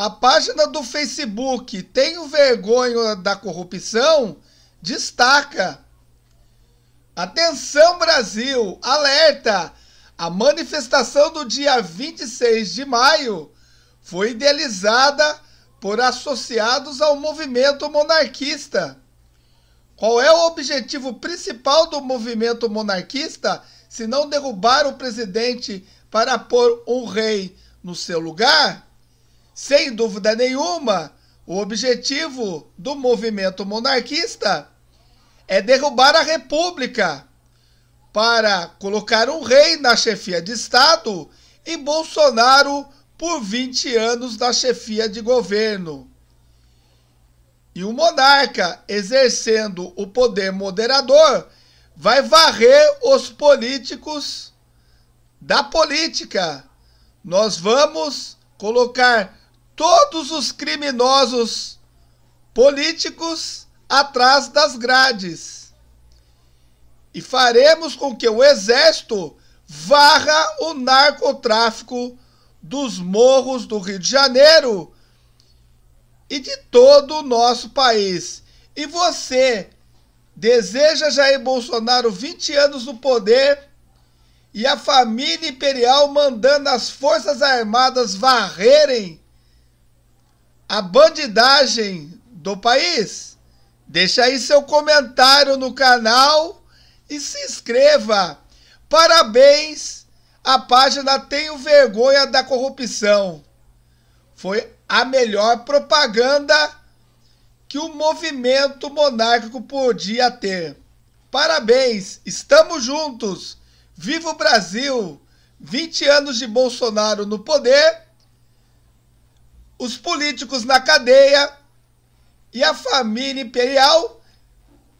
A página do Facebook Tenho Vergonha da Corrupção destaca. Atenção Brasil, alerta! A manifestação do dia 26 de maio foi idealizada por associados ao movimento monarquista. Qual é o objetivo principal do movimento monarquista se não derrubar o presidente para pôr um rei no seu lugar? Sem dúvida nenhuma, o objetivo do movimento monarquista é derrubar a república para colocar um rei na chefia de Estado e Bolsonaro por 20 anos na chefia de governo. E o monarca, exercendo o poder moderador, vai varrer os políticos da política. Nós vamos colocar todos os criminosos políticos atrás das grades. E faremos com que o exército varra o narcotráfico dos morros do Rio de Janeiro e de todo o nosso país. E você deseja Jair Bolsonaro 20 anos no poder e a família imperial mandando as forças armadas varrerem a bandidagem do país? Deixa aí seu comentário no canal e se inscreva. Parabéns, a página Tenho Vergonha da Corrupção. Foi a melhor propaganda que o movimento monárquico podia ter. Parabéns, estamos juntos. Viva o Brasil! 20 anos de Bolsonaro no poder os políticos na cadeia e a família imperial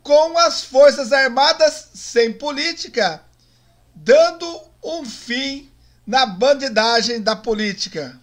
com as forças armadas sem política, dando um fim na bandidagem da política.